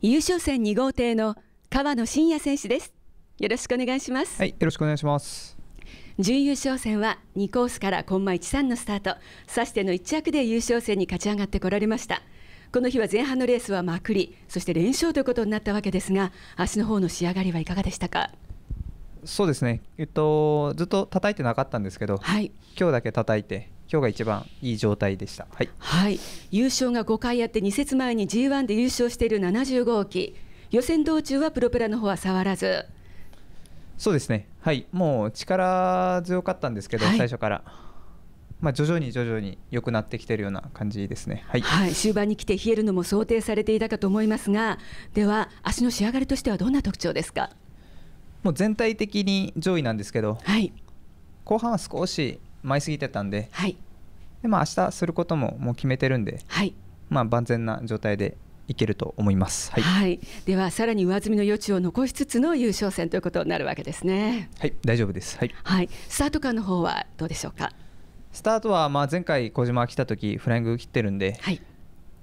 優勝戦2号艇の川野真也選手ですよろしくお願いしますはいよろしくお願いします準優勝戦は2コースからコンマ13のスタートさしての1着で優勝戦に勝ち上がってこられましたこの日は前半のレースはまくりそして連勝ということになったわけですが足の方の仕上がりはいかがでしたかそうですね、えっと、ずっと叩いてなかったんですけど、はい、今日だけ叩いて今日が一番いい状態でした、はい、はい、優勝が5回あって2節前に G1 で優勝している75号機予選道中はプロペラの方は触らずそうですねはいもう力強かったんですけど、はい、最初からまあ、徐々に徐々に良くなってきているような感じですね、はい、はい、終盤に来て冷えるのも想定されていたかと思いますがでは足の仕上がりとしてはどんな特徴ですかもう全体的に上位なんですけど、はい、後半は少し舞いすぎてたんで、はい、でまあ明日することももう決めてるんで、はい、まあ万全な状態でいけると思います。はい、はい、ではさらに上積みの余地を残しつつの優勝戦ということになるわけですね。はい、大丈夫です。はい。はい、スタート間の方はどうでしょうか。スタートはまあ前回小島が来た時フライング切ってるんで、はい、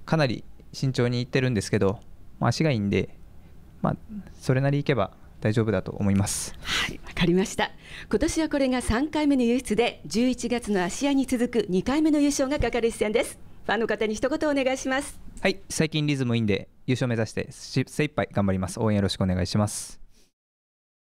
かなり慎重にいってるんですけど、まあ、足がいいんで、まあ、それなりいけば大丈夫だと思います。はいかりました今年はこれが3回目の輸出で11月の芦屋に続く2回目の優勝がかかる一戦ですファンの方に一言お願いしますはい最近リズムいいんで優勝目指して精一杯頑張ります応援よろしくお願いします